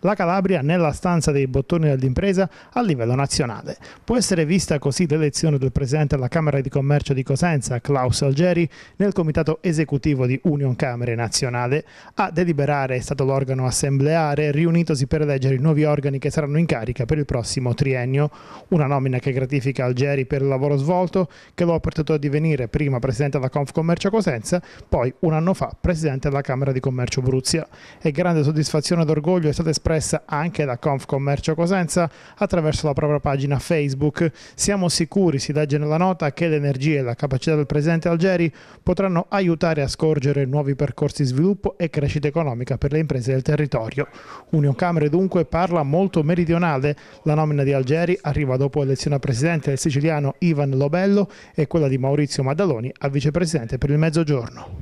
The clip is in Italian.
la Calabria nella stanza dei bottoni dell'impresa a livello nazionale. Può essere vista così l'elezione del presidente della Camera di Commercio di Cosenza, Klaus Algeri, nel comitato esecutivo di Union Camere Nazionale. A deliberare è stato l'organo assembleare riunitosi per eleggere i nuovi organi che saranno in carica per il prossimo triennio, una nomina che gratifica Algeri per il lavoro svolto che lo ha portato a divenire prima presidente della Confcommercio Cosenza, poi un anno fa presidente della Camera di Commercio Bruzia. E grande soddisfazione ed orgoglio è stata espressa espressa anche da Confcommercio Cosenza attraverso la propria pagina Facebook. Siamo sicuri, si legge nella nota, che l'energia e la capacità del presidente Algeri potranno aiutare a scorgere nuovi percorsi di sviluppo e crescita economica per le imprese del territorio. Union Camere dunque parla molto meridionale. La nomina di Algeri arriva dopo l'elezione a presidente del siciliano Ivan Lobello e quella di Maurizio Maddaloni a vicepresidente per il Mezzogiorno.